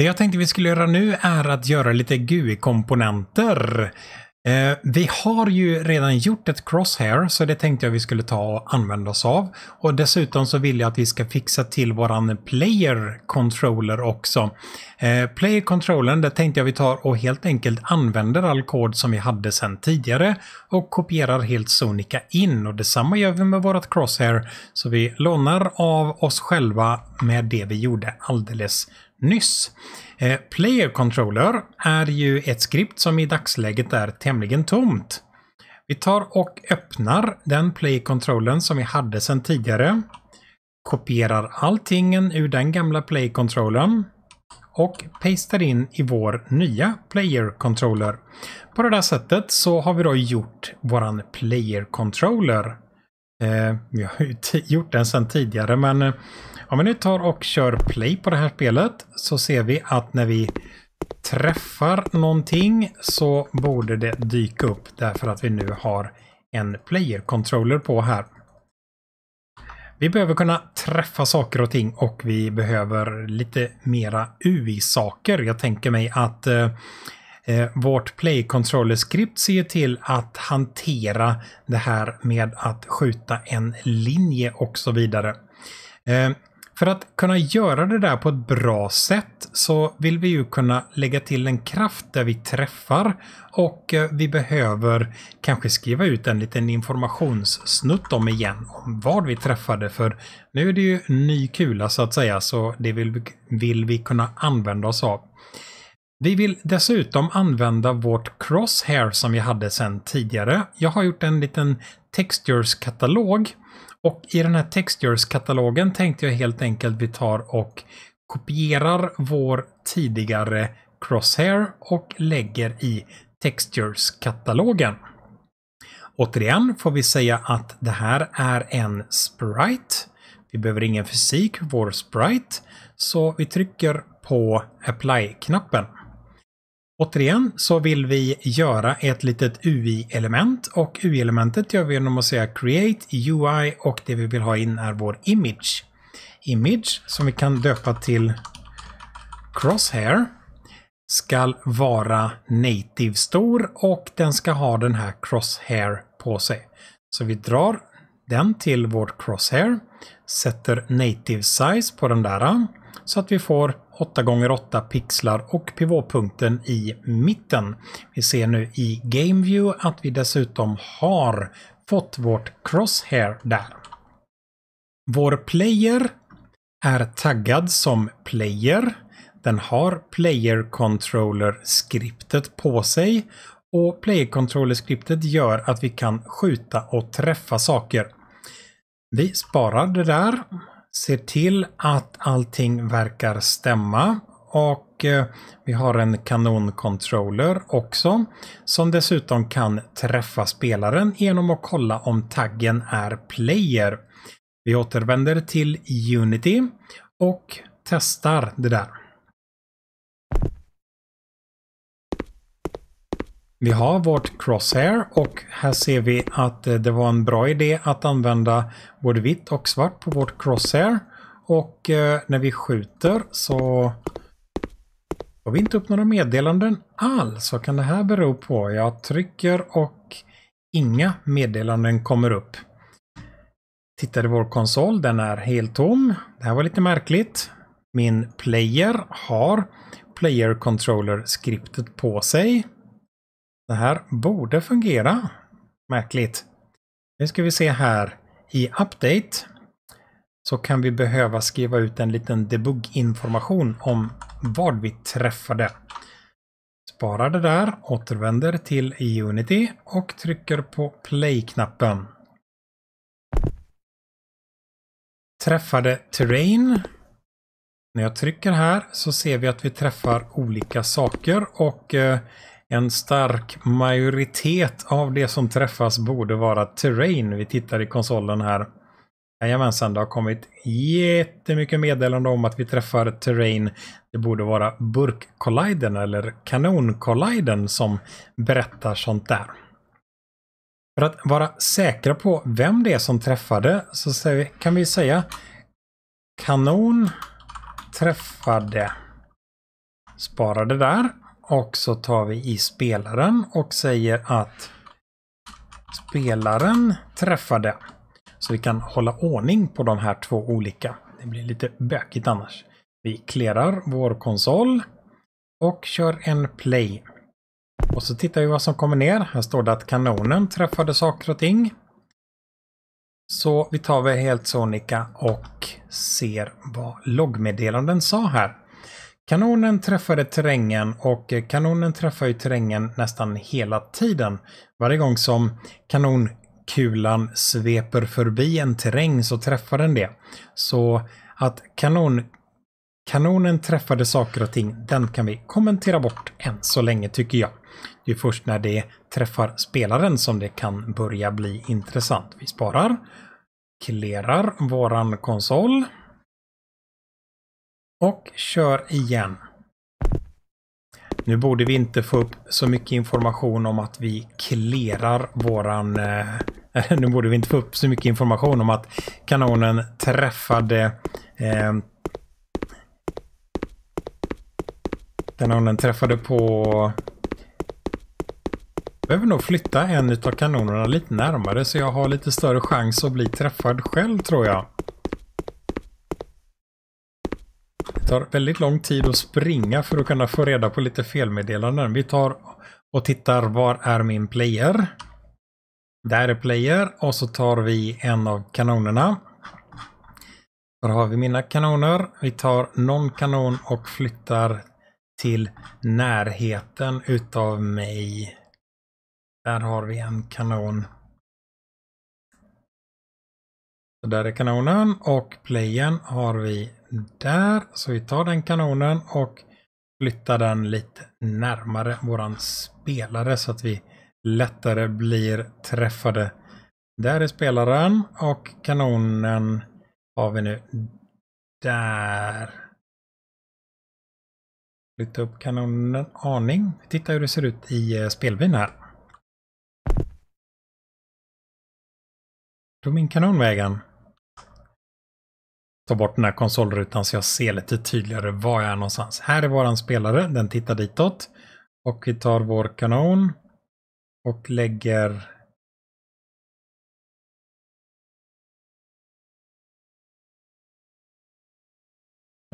Det jag tänkte vi skulle göra nu är att göra lite GUI-komponenter. Eh, vi har ju redan gjort ett crosshair så det tänkte jag vi skulle ta och använda oss av. Och dessutom så vill jag att vi ska fixa till våran player controller också. Eh, player controllern, det tänkte jag vi tar och helt enkelt använder all kod som vi hade sedan tidigare och kopierar helt Sonica in och detsamma gör vi med vårat crosshair. Så vi lånar av oss själva med det vi gjorde alldeles nyss. Eh, player Controller är ju ett skript som i dagsläget är tämligen tomt. Vi tar och öppnar den Player Controllern som vi hade sedan tidigare. Kopierar allting ur den gamla Player Controllern och pastar in i vår nya Player Controller. På det där sättet så har vi då gjort våran Player Controller. Eh, vi har ju gjort den sedan tidigare men eh, om vi nu tar och kör play på det här spelet så ser vi att när vi träffar någonting så borde det dyka upp därför att vi nu har en player-controller på här. Vi behöver kunna träffa saker och ting och vi behöver lite mera UI-saker. Jag tänker mig att eh, eh vårt play controller skript ser till att hantera det här med att skjuta en linje och så vidare. Eh, för att kunna göra det där på ett bra sätt så vill vi ju kunna lägga till en kraft där vi träffar och eh, vi behöver kanske skriva ut en liten informationssnutt om igen om vad vi träffade för nu är det ju ny kula så att säga så det vill vi, vill vi kunna använda oss av. Vi vill dessutom använda vårt crosshair som vi hade sedan tidigare. Jag har gjort en liten textures-katalog och i den här Textures-katalogen tänkte jag helt enkelt vi tar och kopierar vår tidigare Crosshair och lägger i Textures-katalogen. Återigen får vi säga att det här är en Sprite. Vi behöver ingen fysik, vår Sprite. Så vi trycker på Apply-knappen. Återigen så vill vi göra ett litet UI-element och UI-elementet gör vi genom att säga create UI och det vi vill ha in är vår image. Image som vi kan döpa till crosshair ska vara native stor och den ska ha den här crosshair på sig. Så vi drar den till vårt crosshair, sätter native size på den där så att vi får 8x8 pixlar och pivotpunkten i mitten. Vi ser nu i GameView att vi dessutom har fått vårt crosshair där. Vår player är taggad som player. Den har player controller-skriptet på sig och player controller-skriptet gör att vi kan skjuta och träffa saker. Vi sparar det där ser till att allting verkar stämma och eh, vi har en kanoncontroller också som dessutom kan träffa spelaren genom att kolla om taggen är player. Vi återvänder till Unity och testar det där. Vi har vårt crosshair och här ser vi att eh, det var en bra idé att använda både vitt och svart på vårt crosshair. Och eh, när vi skjuter så har vi inte upp några meddelanden alls. Vad kan det här bero på? Jag trycker och inga meddelanden kommer upp. Tittar i vår konsol, den är helt tom. Det här var lite märkligt. Min player har player controller-skriptet på sig. Det här borde fungera. Märkligt. Nu ska vi se här i Update så kan vi behöva skriva ut en liten debugginformation om vad vi träffade. Sparar det där, återvänder till Unity och trycker på play-knappen. Träffade terrain. När jag trycker här så ser vi att vi träffar olika saker och eh, en stark majoritet av det som träffas borde vara terrain. Vi tittar i konsolen här. Jajamensan, det har kommit jättemycket meddelande om att vi träffar terrain. Det borde vara burkkolliden eller kanonkolliden som berättar sånt där. För att vara säkra på vem det är som träffade så kan vi säga kanon träffade. Spara det där. Och så tar vi i spelaren och säger att spelaren träffade. Så vi kan hålla ordning på de här två olika. Det blir lite bökigt annars. Vi klerar vår konsol och kör en play. Och så tittar vi vad som kommer ner. Här står det att kanonen träffade saker och ting. Så vi tar väl helt sonika och ser vad loggmeddelanden sa här. Kanonen träffade terrängen och eh, kanonen träffar ju terrängen nästan hela tiden. Varje gång som kanonkulan sveper förbi en terräng så träffar den det. Så att kanon, kanonen träffade saker och ting, den kan vi kommentera bort än så länge tycker jag. Det är först när det träffar spelaren som det kan börja bli intressant. Vi sparar, klerar våran konsol. Och kör igen. Nu borde vi inte få upp så mycket information om att vi klerar våran... Eh, nu borde vi inte få upp så mycket information om att kanonen träffade... Eh, kanonen träffade på... Jag behöver nog flytta en av kanonerna lite närmare så jag har lite större chans att bli träffad själv tror jag. tar väldigt lång tid att springa för att kunna få reda på lite felmeddelanden. Vi tar och tittar var är min player? Där är player och så tar vi en av kanonerna. Var har vi mina kanoner? Vi tar någon kanon och flyttar till närheten utav mig. Där har vi en kanon. Så där är kanonen och playen har vi där. Så vi tar den kanonen och flyttar den lite närmare våran spelare så att vi lättare blir träffade. Där är spelaren och kanonen har vi nu där. Flytta upp kanonen en aning. Titta hur det ser ut i eh, spelbyn här. Tog min kanon vägen? ta bort den här konsolrutan så jag ser lite tydligare var jag är någonstans. Här är våran spelare, den tittar ditåt. Och vi tar vår kanon och lägger Det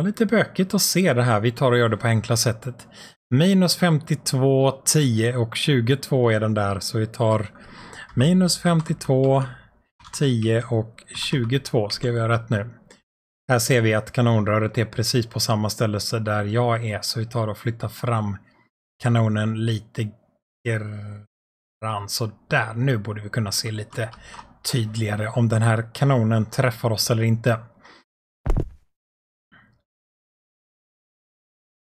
Ja, lite bökigt att se det här. Vi tar och gör det på enkla sättet. Minus 52, 10 och 22 är den där. Så vi tar minus 52, 10 och 22. Skrev jag rätt nu? Här ser vi att kanonröret är precis på samma ställe där jag är, så vi tar och flyttar fram kanonen lite grann. där, nu borde vi kunna se lite tydligare om den här kanonen träffar oss eller inte.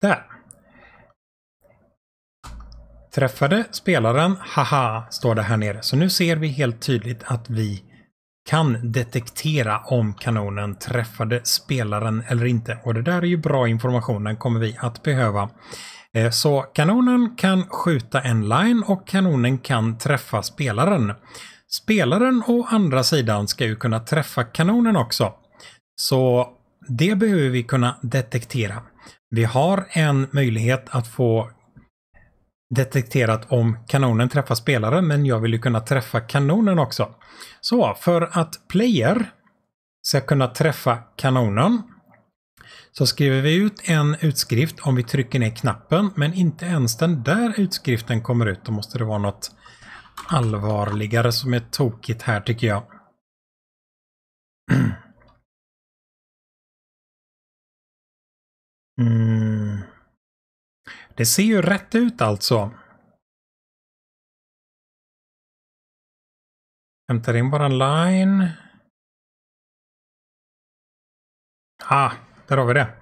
Där. Träffade spelaren, haha, står det här nere. Så nu ser vi helt tydligt att vi kan detektera om kanonen träffade spelaren eller inte. Och det där är ju bra information, den kommer vi att behöva. Eh, så kanonen kan skjuta en line och kanonen kan träffa spelaren. Spelaren å andra sidan ska ju kunna träffa kanonen också. Så det behöver vi kunna detektera. Vi har en möjlighet att få detekterat om kanonen träffar spelaren, men jag vill ju kunna träffa kanonen också. Så för att player ska kunna träffa kanonen så skriver vi ut en utskrift om vi trycker ner knappen, men inte ens den där utskriften kommer ut. Då måste det vara något allvarligare som är tokigt här tycker jag. Mm. Det ser ju rätt ut alltså. Hämtar in bara en line. Ah, där har vi det.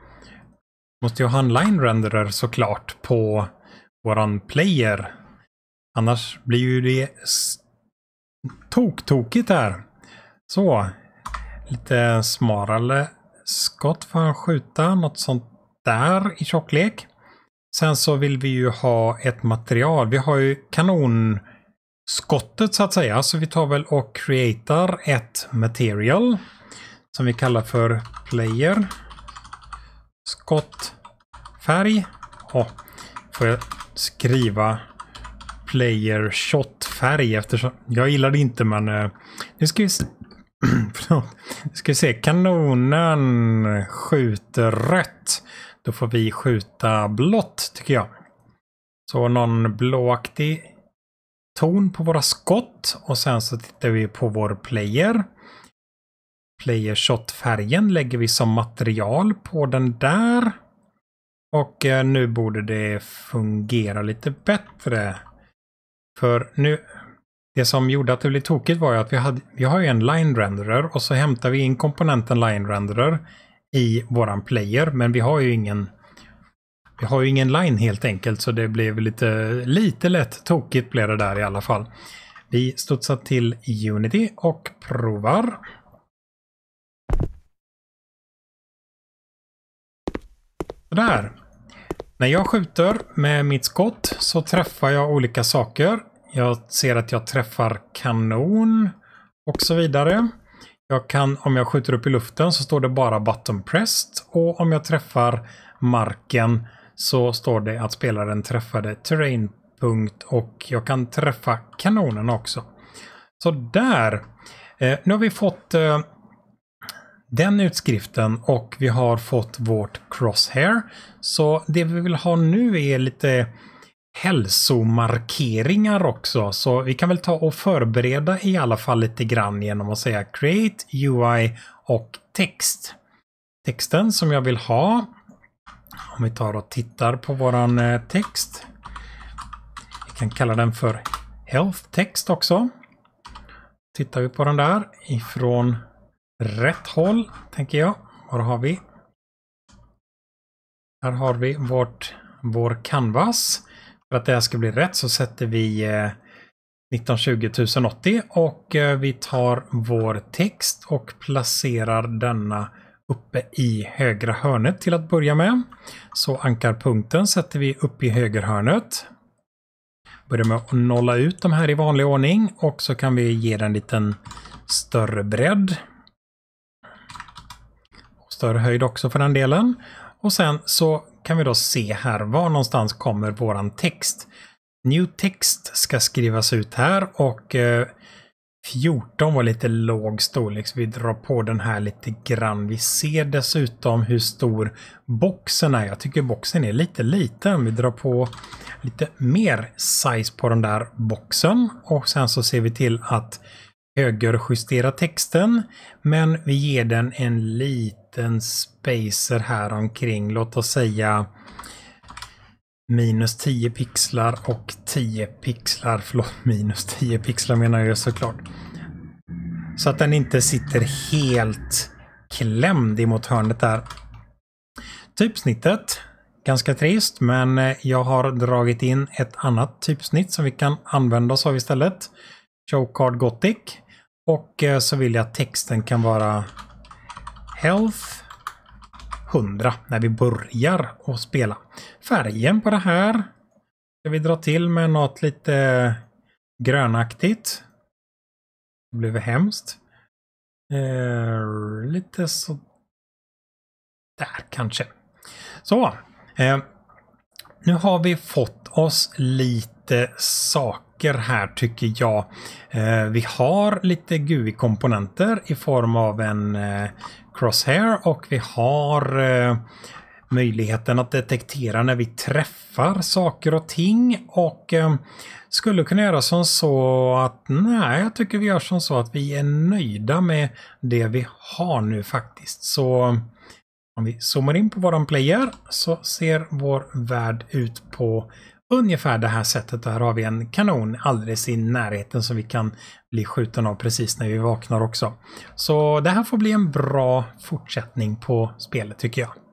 Måste ju ha en line renderer såklart på våran player. Annars blir ju det tok-tokigt här. Så. Lite smalare skott får han skjuta. Något sånt där i tjocklek. Sen så vill vi ju ha ett material. Vi har ju kanonskottet så att säga. Så vi tar väl och createar ett material som vi kallar för player. Skottfärg. Ja, får jag skriva player shotfärg. eftersom jag gillar det inte men eh, nu ska vi se. nu ska vi se. Kanonen skjuter rött. Då får vi skjuta blått tycker jag. Så någon blåaktig ton på våra skott och sen så tittar vi på vår player. Player shot-färgen lägger vi som material på den där. Och eh, nu borde det fungera lite bättre. För nu, det som gjorde att det blev tokigt var ju att vi, hade, vi har ju en line renderer och så hämtar vi in komponenten line renderer i våran player, men vi har ju ingen vi har ju ingen line helt enkelt, så det blev lite, lite lätt tokigt blev det där i alla fall. Vi studsar till Unity och provar. Där. När jag skjuter med mitt skott så träffar jag olika saker. Jag ser att jag träffar kanon och så vidare. Jag kan, om jag skjuter upp i luften så står det bara button pressed och om jag träffar marken så står det att spelaren träffade terrainpunkt och jag kan träffa kanonerna också. Så där! Eh, nu har vi fått eh, den utskriften och vi har fått vårt crosshair. Så det vi vill ha nu är lite hälsomarkeringar också. Så vi kan väl ta och förbereda i alla fall lite grann genom att säga create UI och text. Texten som jag vill ha. Om vi tar och tittar på våran eh, text. Vi kan kalla den för health text också. Tittar vi på den där ifrån rätt håll tänker jag. Var har vi? Här har vi vårt, vår canvas. För att det här ska bli rätt så sätter vi eh, 1920 080 och eh, vi tar vår text och placerar denna uppe i högra hörnet till att börja med. Så ankarpunkten sätter vi upp i högerhörnet. Börjar med att nolla ut de här i vanlig ordning och så kan vi ge den en liten större bredd. större höjd också för den delen. Och sen så kan vi då se här var någonstans kommer våran text. New text ska skrivas ut här och 14 eh, var lite låg storlek så vi drar på den här lite grann. Vi ser dessutom hur stor boxen är. Jag tycker boxen är lite liten. Vi drar på lite mer size på den där boxen och sen så ser vi till att högerjustera texten. Men vi ger den en liten spacer här omkring. Låt oss säga minus 10 pixlar och 10 pixlar. Förlåt, minus 10 pixlar menar jag såklart. Så att den inte sitter helt klämd emot hörnet där. Typsnittet. Ganska trist, men eh, jag har dragit in ett annat typsnitt som vi kan använda oss av istället. Showcard Gothic. Och eh, så vill jag att texten kan vara Health 100 när vi börjar att spela. Färgen på det här ska vi dra till med något lite grönaktigt. Det blev hemskt. Eh, lite så där kanske. Så. Eh, nu har vi fått oss lite saker böcker här tycker jag. Eh, vi har lite GUI-komponenter i form av en eh, crosshair och vi har eh, möjligheten att detektera när vi träffar saker och ting och eh, skulle kunna göra som så att nej, jag tycker vi gör som så att vi är nöjda med det vi har nu faktiskt. Så om vi zoomar in på våran player så ser vår värld ut på ungefär det här sättet. Där har vi en kanon alldeles i närheten som vi kan bli skjuten av precis när vi vaknar också. Så det här får bli en bra fortsättning på spelet tycker jag.